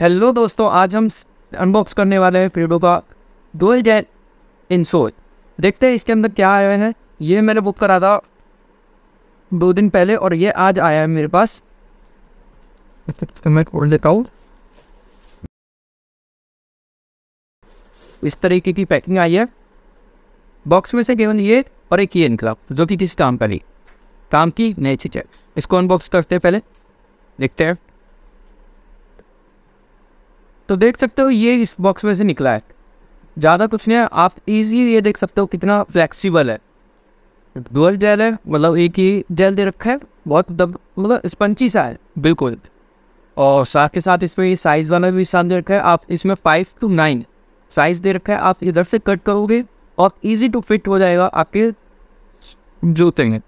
hello दोस्तों आज हम अनबॉक्स करने वाले हैं फ्रीडो का डोल जेट इंसोल देखते हैं इसके अंदर क्या आया है ये मैंने बुक करा था दो दिन पहले और ये आज आया है मेरे पास तो मैं खोल देता हूँ इस तरीके की पैकिंग आई है बॉक्स में से केवल ये और एक ये इनकलाब जो कि किस काम का नहीं काम की नई चीज़ है इसको अनबॉक्स करते हैं पहले देखते हैं तो देख सकते हो ये इस बॉक्स में से निकला है ज़्यादा कुछ नहीं है आप इजी ये देख सकते हो कितना फ्लेक्सिबल है डुअल जेल है मतलब एक ही जेल दे रखा है बहुत दब मतलब स्पंची सा है बिल्कुल और साथ के साथ इसमें पर साइज़ वाला भी साथ दे रखा है आप इसमें फाइव टू नाइन साइज़ दे रखा है आप इधर से कट करोगे और इजी टू फिट हो जाएगा आपके जूते में